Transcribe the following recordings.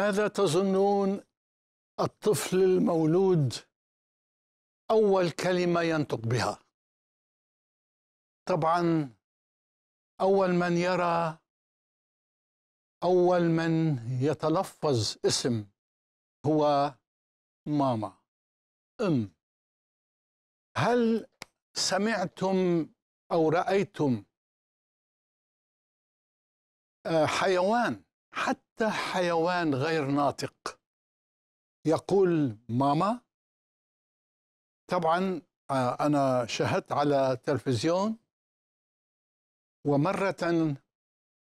ماذا تظنون الطفل المولود أول كلمة ينطق بها طبعا أول من يرى أول من يتلفظ اسم هو ماما أم هل سمعتم أو رأيتم آه، حيوان حتى حيوان غير ناطق يقول ماما طبعا آه، أنا شاهدت على تلفزيون ومرة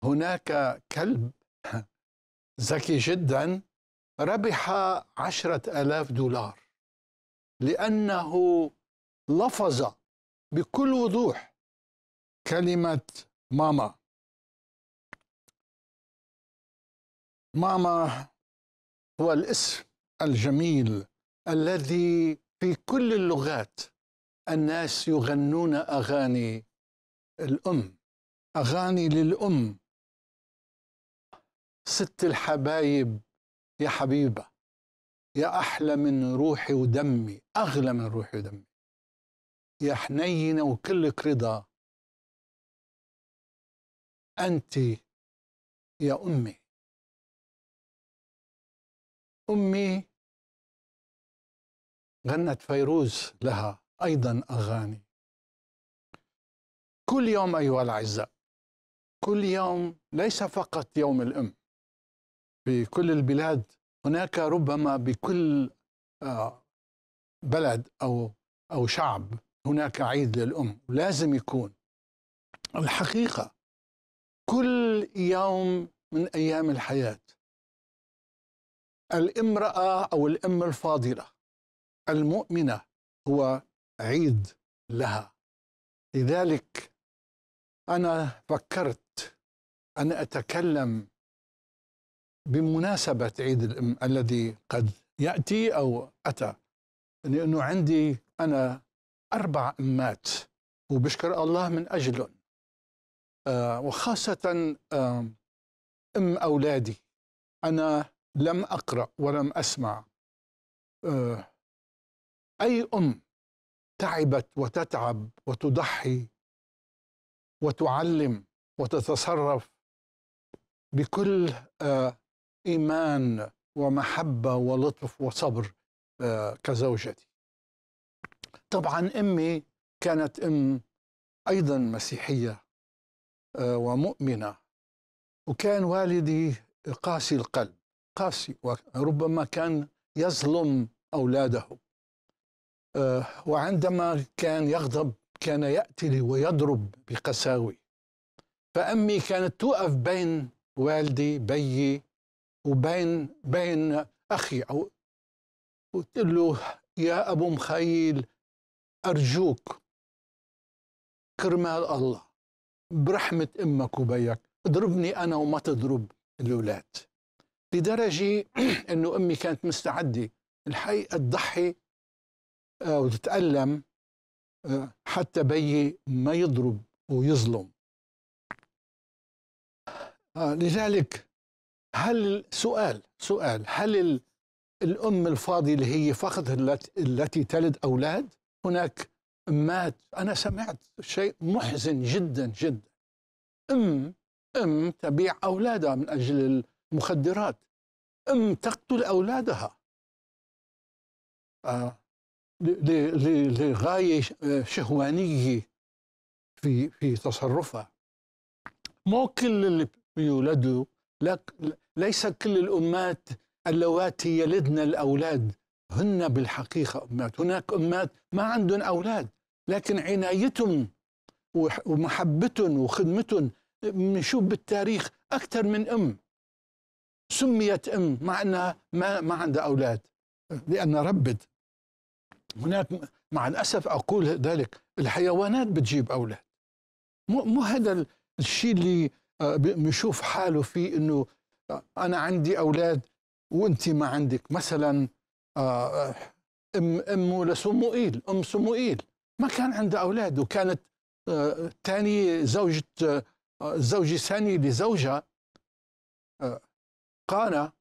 هناك كلب ذكي جدا ربح عشرة ألاف دولار لأنه لفظ بكل وضوح كلمة ماما ماما هو الاسم الجميل الذي في كل اللغات الناس يغنون اغاني الام اغاني للام ست الحبايب يا حبيبه يا احلى من روحي ودمي اغلى من روحي ودمي يا حنينه وكلك رضا انت يا امي أمي غنت فيروز لها أيضا أغاني كل يوم أيها الأعزاء كل يوم ليس فقط يوم الأم في كل البلاد هناك ربما بكل آه، بلد أو أو شعب هناك عيد للأم لازم يكون الحقيقة كل يوم من أيام الحياة الامرأة أو الأم الفاضلة المؤمنة هو عيد لها لذلك أنا فكرت أن أتكلم بمناسبة عيد الأم الذي قد يأتي أو أتى لأنه عندي أنا أربع أمات وبشكر الله من أجلهم آه، وخاصة آه، أم أولادي أنا لم أقرأ ولم أسمع آه، أي أم تعبت وتتعب وتضحي وتعلم وتتصرف بكل آه، إيمان ومحبة ولطف وصبر آه، كزوجتي طبعا أمي كانت أم أيضا مسيحية ومؤمنة وكان والدي قاسي القلب قاسي وربما كان يظلم أولاده آه، وعندما كان يغضب كان يأتي ويضرب بقساوي فأمي كانت توقف بين والدي بيي وبين بين أخي أو وتقول له يا أبو مخيل أرجوك كرمال الله برحمة أمك وبيك اضربني أنا وما تضرب الأولاد لدرجة أنه أمي كانت مستعدة الحقيقة تضحي آه، وتتألم آه، حتى بيي ما يضرب ويظلم آه، لذلك هل سؤال سؤال هل الأم الفاضلة هي فقط التي تلد أولاد هناك أمات أنا سمعت شيء محزن جدا جدا أم أم تبيع أولادها من أجل مخدرات أم تقتل أولادها آه لغاية شهوانية في في تصرفها مو كل اللي بيولدوا ليس كل الأمات اللواتي يلدن الأولاد هن بالحقيقة أمات هناك أمات ما عندهم أولاد لكن عنايتهم ومحبتهم وخدمتهم بنشوف بالتاريخ أكثر من أم سميت ام مع انها ما ما عندها اولاد لانها ربت هناك مع الاسف اقول ذلك الحيوانات بتجيب اولاد مو مو هذا الشيء اللي آه، بنشوف حاله فيه انه آه، انا عندي اولاد وانت ما عندك مثلا آه، ام امه لسموئيل ام سموئيل ما كان عندها اولاد وكانت ثاني زوجة زوجة ثانية لزوجها قانا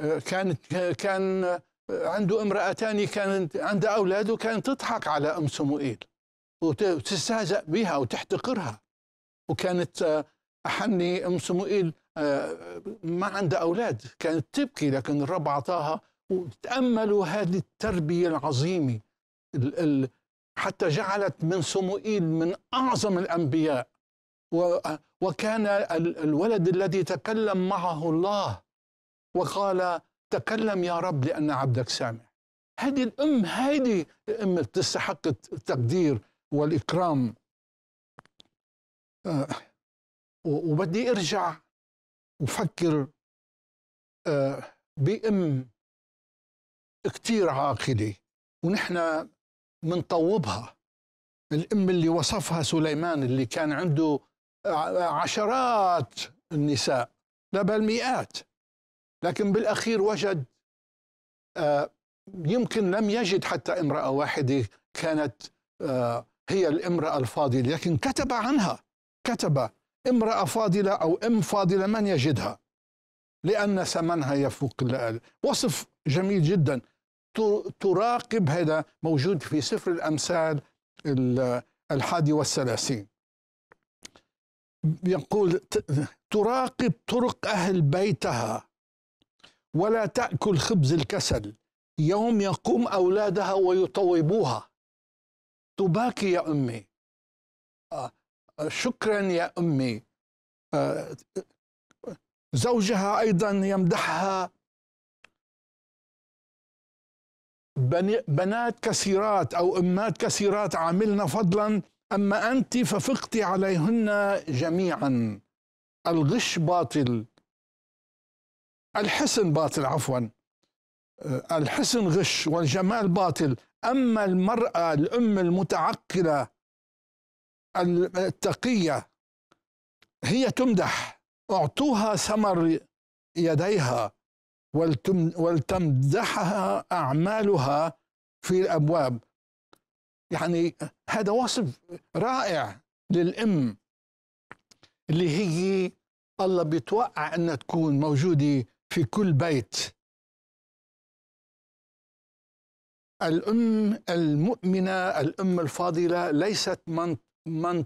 آه، كان كان آه، عنده امرأتان كانت عندها أولاد وكانت تضحك على أم سموئيل وتستهزأ بها وتحتقرها وكانت آه، أحني أم سموئيل ما عندها أولاد كانت تبكي لكن الرب أعطاها وتأملوا هذه التربية العظيمة حتى جعلت من سموئيل من أعظم الأنبياء وكان الولد الذي تكلم معه الله وقال تكلم يا رب لأن عبدك سامع هذه الأم هذه الأم تستحق التقدير والإكرام آه، وبدي أرجع وفكر آه، بأم كتير عاقلة ونحن منطوبها الأم اللي وصفها سليمان اللي كان عنده عشرات النساء لا بل مئات لكن بالأخير وجد آه، يمكن لم يجد حتى امرأة واحدة كانت آه، هي الامرأة الفاضلة لكن كتب عنها كتب امرأة فاضلة أو أم فاضلة من يجدها لأن ثمنها يفوق وصف جميل جدا تراقب هذا موجود في سفر الأمثال الحادي والثلاثين يقول تراقب طرق أهل بيتها ولا تأكل خبز الكسل يوم يقوم أولادها ويطوبوها تباكي يا أمي آه، شكرا يا أمي آه، زوجها أيضا يمدحها بنات كثيرات أو أمات كثيرات عاملنا فضلا أما أنت ففقت عليهن جميعا الغش باطل الحسن باطل عفوا آه، الحسن غش والجمال باطل أما المرأة الأم المتعقلة التقية هي تمدح أعطوها ثمر يديها ولتمدحها أعمالها في الأبواب يعني هذا وصف رائع للام اللي هي الله بيتوقع انها تكون موجوده في كل بيت الام المؤمنه الام الفاضله ليست من من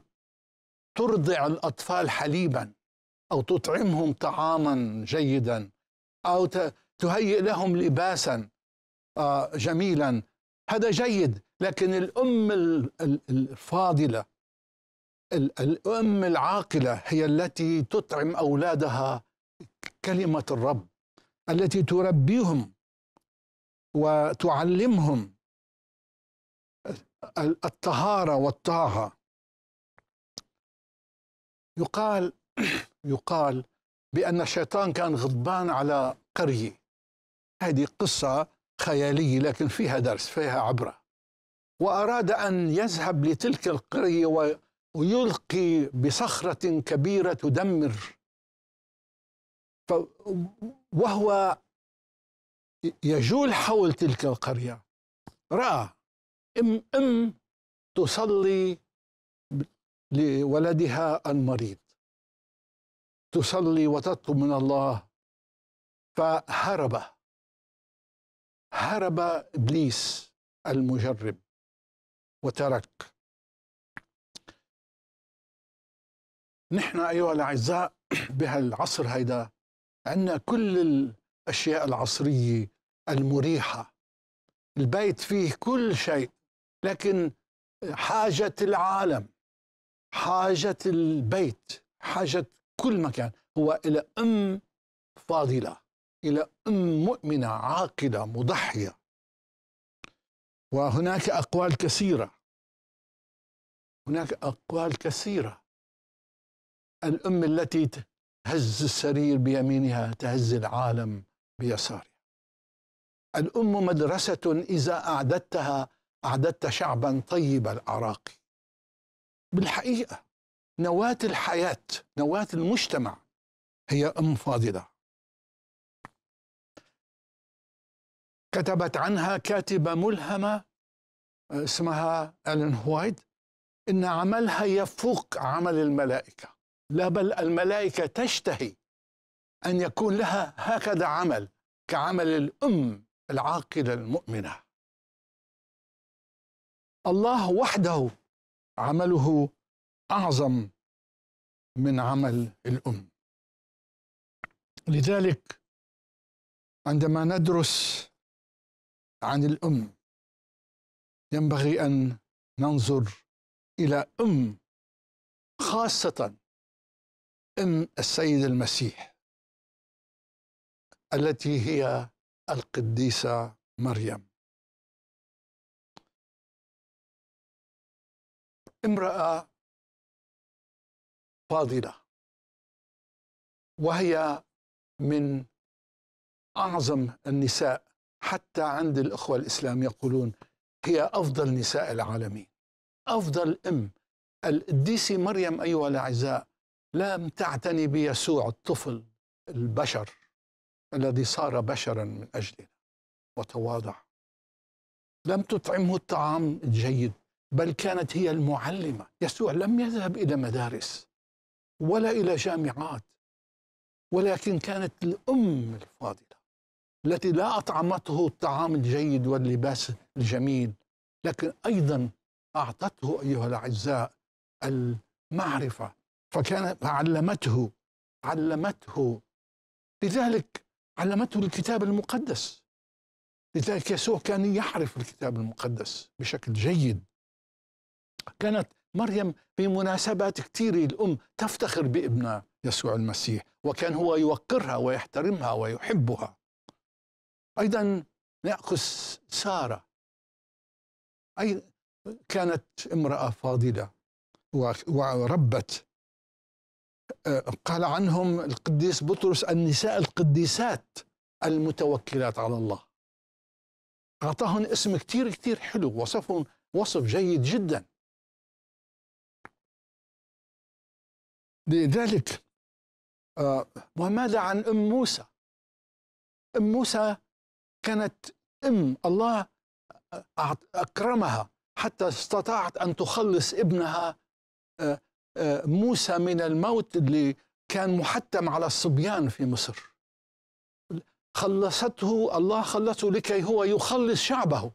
ترضع الاطفال حليبا او تطعمهم طعاما جيدا او تهيئ لهم لباسا آه، جميلا هذا جيد لكن الأم الفاضلة الأم العاقلة هي التي تطعم أولادها كلمة الرب التي تربيهم وتعلمهم الطهارة والطاعة يقال يقال بأن الشيطان كان غضبان على قرية هذه قصة خيالية لكن فيها درس فيها عبرة وأراد أن يذهب لتلك القرية ويلقي بصخرة كبيرة تدمر وهو يجول حول تلك القرية رأى أم أم تصلي لولدها المريض تصلي وتطلب من الله فهرب هرب ابليس المجرب وترك نحن أيها الأعزاء بهالعصر هيدا عندنا كل الأشياء العصرية المريحة البيت فيه كل شيء لكن حاجة العالم حاجة البيت حاجة كل مكان هو إلى أم فاضلة إلى أم مؤمنة عاقلة مضحية وهناك أقوال كثيرة هناك أقوال كثيرة الأم التي تهز السرير بيمينها تهز العالم بيسارها الأم مدرسة إذا أعددتها أعددت شعبا طيب العراق بالحقيقة نواة الحياة نواة المجتمع هي أم فاضلة كتبت عنها كاتبة ملهمة آه، اسمها ألين هوايت إن عملها يفوق عمل الملائكة لا بل الملائكة تشتهي أن يكون لها هكذا عمل كعمل الأم العاقلة المؤمنة الله وحده عمله أعظم من عمل الأم لذلك عندما ندرس عن الأم ينبغي أن ننظر إلى أم خاصة أم السيد المسيح التي هي القديسة مريم امرأة فاضلة وهي من أعظم النساء حتى عند الإخوة الإسلام يقولون هي أفضل نساء العالمين أفضل أم القديسة مريم أيها الأعزاء لم تعتني بيسوع الطفل البشر الذي صار بشرا من أجلنا وتواضع لم تطعمه الطعام الجيد بل كانت هي المعلمة يسوع لم يذهب إلى مدارس ولا إلى جامعات ولكن كانت الأم الفاضلة التي لا أطعمته الطعام الجيد واللباس الجميل لكن أيضا أعطته أيها الأعزاء المعرفة فكان علمته علمته لذلك علمته الكتاب المقدس لذلك يسوع كان يعرف الكتاب المقدس بشكل جيد كانت مريم في مناسبات كثيرة الأم تفتخر بابنها يسوع المسيح وكان هو يوقرها ويحترمها ويحبها أيضا نأخذ سارة أي كانت امرأة فاضلة وربت آه، قال عنهم القديس بطرس النساء القديسات المتوكلات على الله أعطاهم اسم كتير كتير حلو وصفهم وصف جيد جدا لذلك آه، وماذا عن أم موسى أم موسى كانت ام الله اكرمها حتى استطاعت ان تخلص ابنها آه، آه، موسى من الموت اللي كان محتم على الصبيان في مصر خلصته الله خلصه لكي هو يخلص شعبه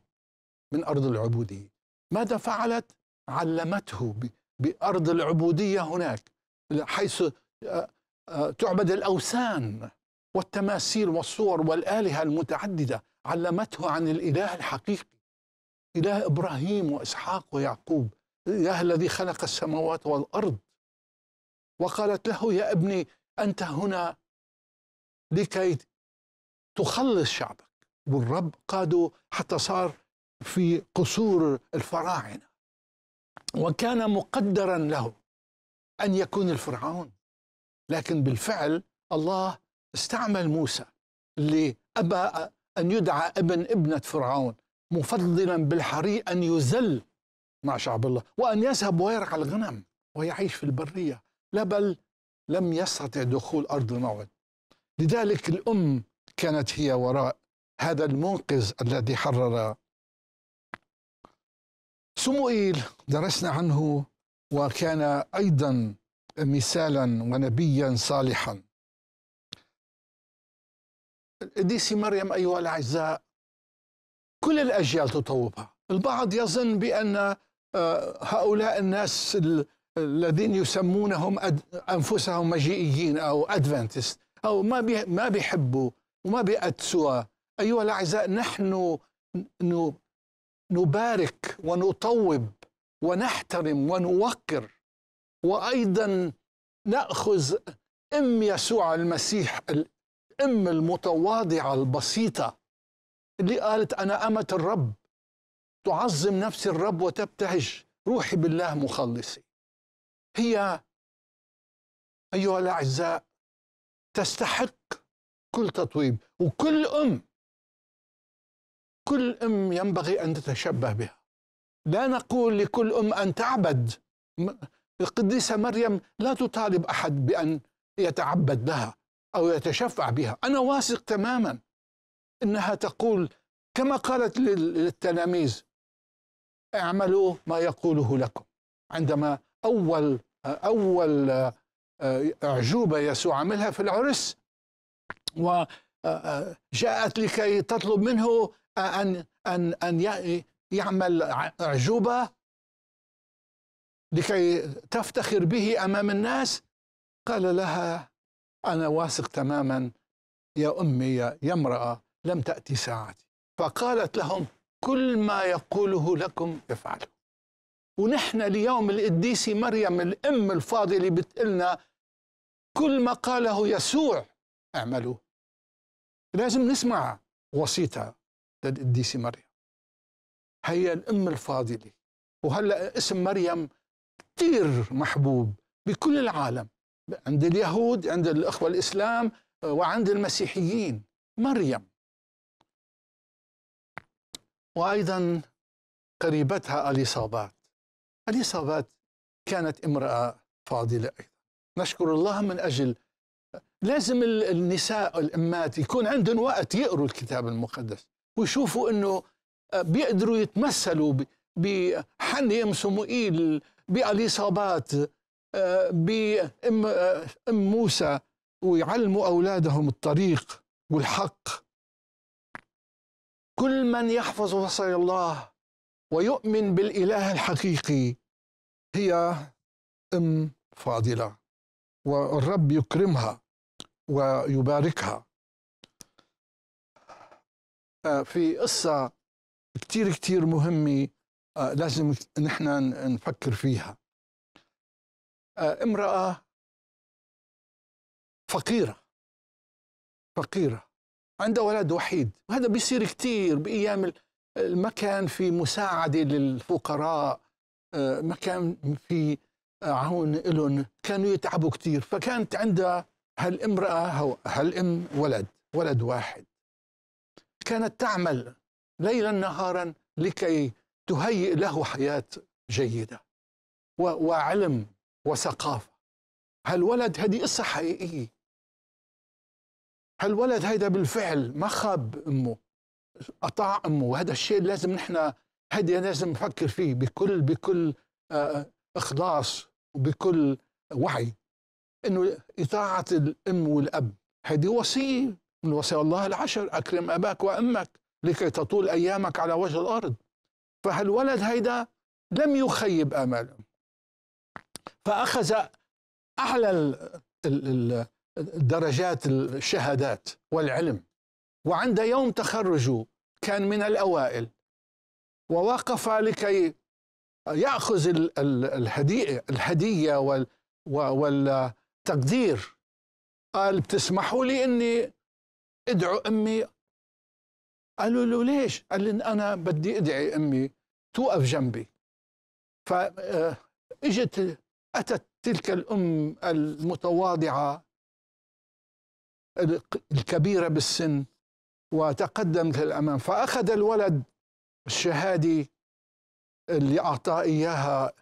من ارض العبوديه ماذا فعلت علمته بارض العبوديه هناك حيث آه، تعبد الاوثان والتماثيل والصور والآلهة المتعددة علمته عن الإله الحقيقي إله إبراهيم وإسحاق ويعقوب إله الذي خلق السماوات والأرض وقالت له يا ابني أنت هنا لكي تخلص شعبك والرب قاده حتى صار في قصور الفراعنة وكان مقدرا له أن يكون الفرعون لكن بالفعل الله استعمل موسى اللي أبى أن يدعى ابن ابنة فرعون مفضلا بالحريق أن يذل مع شعب الله وأن يذهب ويرعى الغنم ويعيش في البرية لا بل لم يستطع دخول أرض الموعد لذلك الأم كانت هي وراء هذا المنقذ الذي حرر سموئيل درسنا عنه وكان أيضا مثالا ونبيا صالحا سي مريم أيها الأعزاء كل الأجيال تطوبها البعض يظن بأن آه، هؤلاء الناس الذين يسمونهم أنفسهم مجيئيين أو أدفنتست أو ما ما بيحبوا وما بيأتسوا أيها الأعزاء نحن نبارك ونطوب ونحترم ونوقر وأيضا نأخذ أم يسوع المسيح الام المتواضعه البسيطه اللي قالت انا امه الرب تعظم نفس الرب وتبتهج روحي بالله مخلصي هي ايها الاعزاء تستحق كل تطويب وكل ام كل ام ينبغي ان تتشبه بها لا نقول لكل ام ان تعبد القديسه مريم لا تطالب احد بان يتعبد لها أو يتشفع بها أنا واثق تماما أنها تقول كما قالت للتلاميذ اعملوا ما يقوله لكم عندما أول أول آه، أعجوبة يسوع عملها في العرس وجاءت آه، آه، لكي تطلب منه أن أن أن يعمل أعجوبة لكي تفتخر به أمام الناس قال لها أنا واثق تماما يا أمي يا امرأة لم تأتي ساعتي فقالت لهم كل ما يقوله لكم افعلوا ونحن اليوم القديسة مريم الأم الفاضلة بتقلنا كل ما قاله يسوع اعملوا لازم نسمع وصيتها للقديسة مريم هي الأم الفاضلة وهلأ اسم مريم كثير محبوب بكل العالم عند اليهود عند الإخوة الإسلام آه، وعند المسيحيين مريم وأيضا قريبتها أليصابات أليصابات كانت امرأة فاضلة أيضا نشكر الله من أجل لازم النساء الأمات يكون عندهم وقت يقروا الكتاب المقدس ويشوفوا أنه آه، بيقدروا يتمثلوا بحني أم سموئيل بأليصابات بأم أم موسى ويعلموا أولادهم الطريق والحق كل من يحفظ وصايا الله ويؤمن بالإله الحقيقي هي أم فاضلة والرب يكرمها ويباركها آه، في قصة كتير كتير مهمة آه، لازم نحن نفكر فيها آه، امرأة فقيرة فقيرة عندها ولد وحيد وهذا بيصير كثير بأيام المكان في مساعدة للفقراء آه، ما كان في آه، عون لهم كانوا يتعبوا كثير فكانت عندها هالامرأة هالأم ولد ولد واحد كانت تعمل ليلا نهارا لكي تهيئ له حياة جيدة وعلم وثقافة هالولد هذه قصة حقيقية هالولد هيدا بالفعل ما خاب أمه قطع أمه وهذا الشيء لازم نحن هيدا لازم نفكر فيه بكل بكل آه، إخلاص وبكل وعي انه اطاعه الام والاب هذه وصيه من وصايا الله العشر اكرم اباك وامك لكي تطول ايامك على وجه الارض فهالولد هيدا لم يخيب اماله فأخذ أعلى درجات الشهادات والعلم وعند يوم تخرجه كان من الأوائل ووقف لكي يأخذ الهدية, الهدية والتقدير قال بتسمحوا لي أني ادعو أمي قالوا له ليش قال لي أنا بدي أدعي أمي توقف جنبي فإجت آه، أتت تلك الأم المتواضعة الكبيرة بالسن وتقدمت للأمام فأخذ الولد الشهادي اللي أعطاه إياها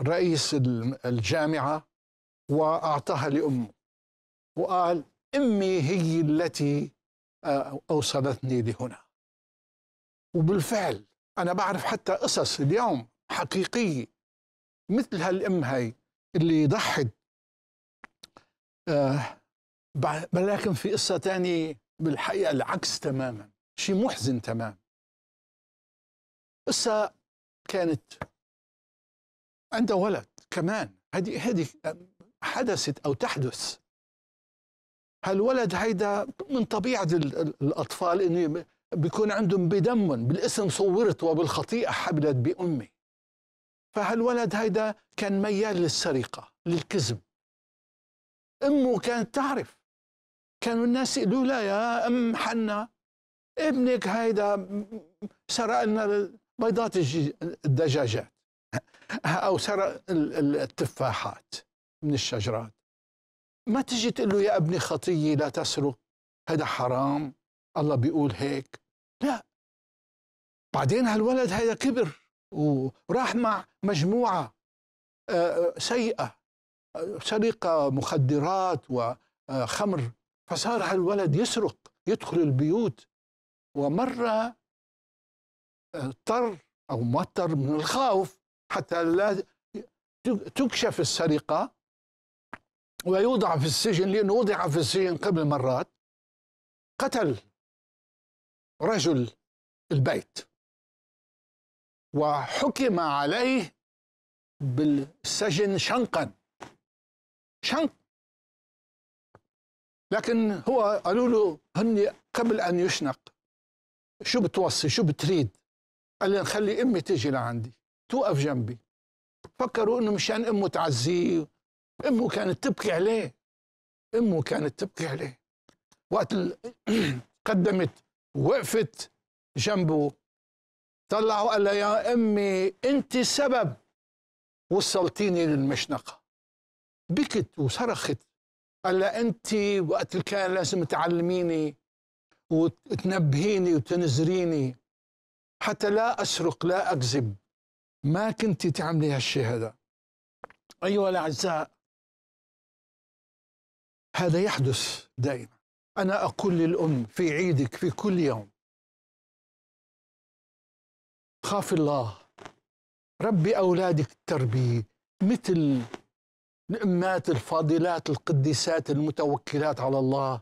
رئيس الجامعة وأعطاها لأمه وقال أمي هي التي آه، أوصلتني لهنا وبالفعل أنا بعرف حتى قصص اليوم حقيقية مثل هالام هاي اللي ضحت آه ولكن في قصة تانية بالحقيقة العكس تماما شيء محزن تماما قصة كانت عندها ولد كمان هذه هذه حدثت أو تحدث هالولد هيدا من طبيعة الأطفال إنه بيكون عندهم بدمهم بالاسم صورت وبالخطيئة حبلت بأمي فهالولد هيدا كان ميال للسرقة للكذب أمه كانت تعرف كانوا الناس يقولوا لها يا أم حنا ابنك هيدا سرق لنا بيضات الدجاجات أو سرق التفاحات من الشجرات ما تجي تقول له يا ابني خطية لا تسرق هذا حرام الله بيقول هيك لا بعدين هالولد هيدا كبر وراح مع مجموعة آه، آه، سيئة آه، سرقة مخدرات وخمر فصار هالولد يسرق يدخل البيوت ومرة اضطر أو مضطر من الخوف حتى لا تكشف السرقة ويوضع في السجن لأنه وضع في السجن قبل مرات قتل رجل البيت وحكم عليه بالسجن شنقا شنق لكن هو قالوا له هن قبل ان يشنق شو بتوصي شو بتريد قال لي نخلي امي تيجي لعندي توقف جنبي فكروا انه مشان امه تعزيه امه كانت تبكي عليه امه كانت تبكي عليه وقت قدمت وقفت جنبه طلع وقال لها يا امي انت السبب وصلتيني للمشنقه بكت وصرخت قال لها انت وقت كان لازم تعلميني وتنبهيني وتنزريني حتى لا اسرق لا اكذب ما كنت تعملي هالشيء هذا ايها الاعزاء هذا يحدث دائما انا اقول للام في عيدك في كل يوم خاف الله ربي أولادك التربية مثل الأمات الفاضلات القديسات المتوكلات على الله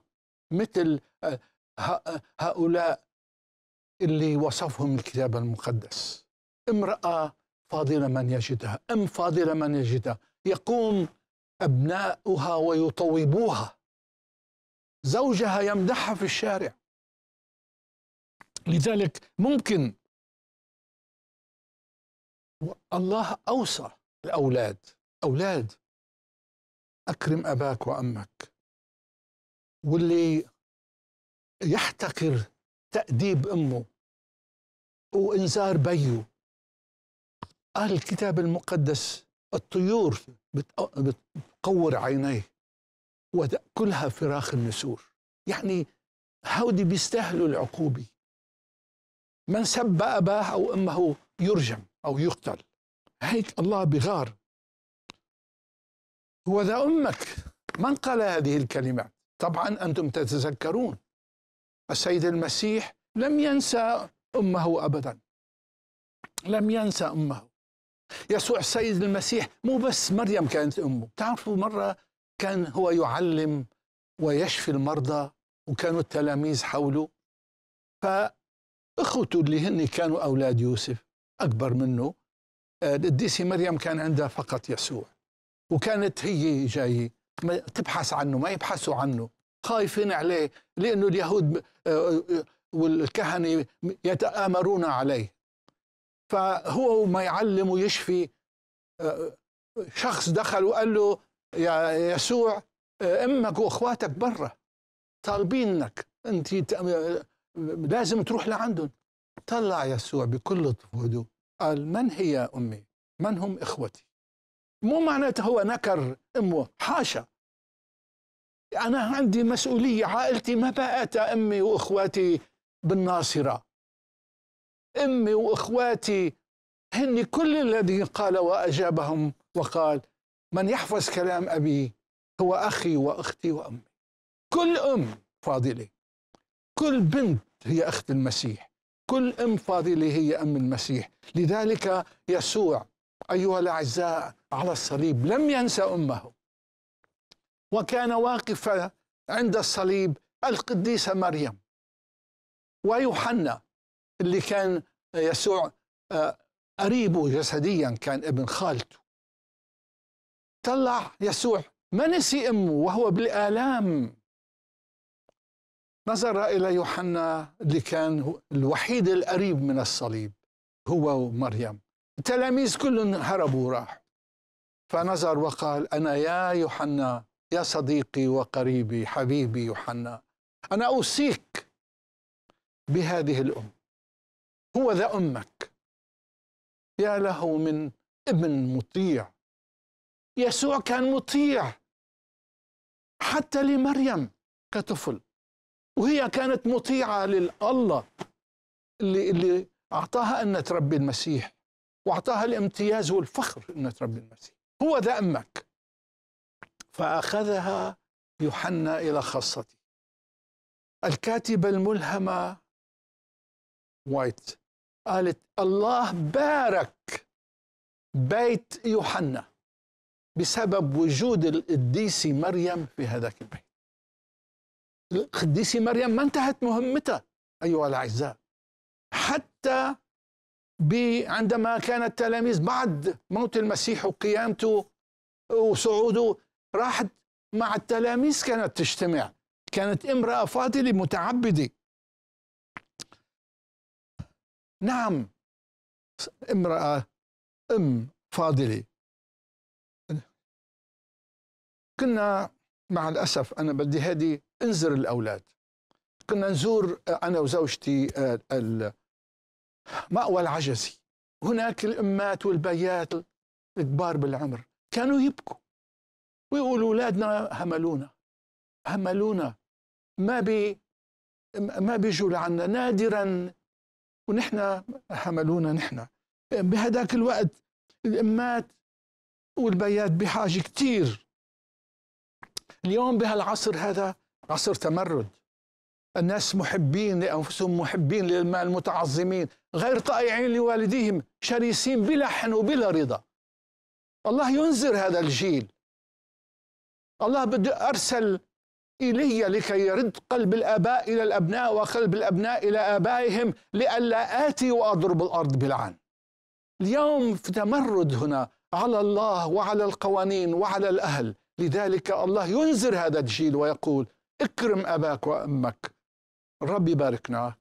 مثل آه، آه، هؤلاء اللي وصفهم الكتاب المقدس امرأة فاضلة من يجدها أم فاضلة من يجدها يقوم أبناؤها ويطوبوها زوجها يمدحها في الشارع لذلك ممكن الله أوصى الأولاد أولاد أكرم أباك وأمك واللي يحتقر تأديب أمه وإنذار بيه قال الكتاب المقدس الطيور بتقور عينيه وتأكلها فراخ النسور يعني هودي بيستاهلوا العقوبة من سب أباه أو أمه يرجم أو يقتل هيك الله بغار هو ذا أمك من قال هذه الكلمات طبعا أنتم تتذكرون السيد المسيح لم ينسى أمه أبدا لم ينسى أمه يسوع السيد المسيح مو بس مريم كانت أمه تعرفوا مرة كان هو يعلم ويشفي المرضى وكانوا التلاميذ حوله فأخوته اللي هن كانوا أولاد يوسف أكبر منه آه، الديسي مريم كان عندها فقط يسوع وكانت هي جاي تبحث عنه ما يبحثوا عنه خايفين عليه لأنه اليهود آه، آه، والكهنة يتآمرون عليه فهو ما يعلم ويشفي شخص دخل وقال له يا يسوع امك واخواتك برا طالبينك انت لازم تروح لعندهم طلع يسوع بكل هدوء قال من هي أمي من هم إخوتي مو معناته هو نكر أمه حاشا أنا عندي مسؤولية عائلتي ما بقت أمي وإخواتي بالناصرة أمي وإخواتي هن كل الذين قال وأجابهم وقال من يحفظ كلام أبي هو أخي وأختي وأمي كل أم فاضلة كل بنت هي أخت المسيح كل أم فاضلة هي أم المسيح لذلك يسوع أيها الأعزاء على الصليب لم ينسى أمه وكان واقفا عند الصليب القديسة مريم ويوحنا اللي كان يسوع قريبه آه، جسديا كان ابن خالته طلع يسوع ما نسي امه وهو بالالام نظر إلى يوحنا اللي كان الوحيد القريب من الصليب هو ومريم التلاميذ كلهم هربوا راحوا فنظر وقال أنا يا يوحنا يا صديقي وقريبي حبيبي يوحنا أنا أوصيك بهذه الأم هو ذا أمك يا له من ابن مطيع يسوع كان مطيع حتى لمريم كطفل وهي كانت مطيعة لله اللي, اللي أعطاها أن تربي المسيح وأعطاها الامتياز والفخر أن تربي المسيح هو ذا أمك فأخذها يوحنا إلى خاصته الكاتبة الملهمة وايت قالت الله بارك بيت يوحنا بسبب وجود القديسة مريم في هذاك البيت القديسة مريم ما انتهت مهمتها أيها الأعزاء حتى عندما كان التلاميذ بعد موت المسيح وقيامته وصعوده راحت مع التلاميذ كانت تجتمع كانت امرأة فاضلة متعبدة نعم امرأة أم فاضلة كنا مع الأسف أنا بدي هذه انزر الاولاد كنا نزور آه، انا وزوجتي آه، مأوى العجزي هناك الامات والبيات الكبار بالعمر كانوا يبكوا ويقولوا اولادنا هملونا هملونا ما بي ما بيجوا لعنا نادرا ونحن هملونا نحن بهداك الوقت الامات والبيات بحاجه كثير اليوم بهالعصر هذا عصر تمرد الناس محبين لأنفسهم محبين للمال متعظمين غير طائعين لوالديهم شرسين بلا حن وبلا رضا الله ينذر هذا الجيل الله بده أرسل إيليا لكي يرد قلب الآباء إلى الأبناء وقلب الأبناء إلى آبائهم لئلا آتي وأضرب الأرض بالعن اليوم في تمرد هنا على الله وعلى القوانين وعلى الأهل لذلك الله ينذر هذا الجيل ويقول اكرم أباك وأمك الرب يباركنا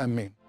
آمين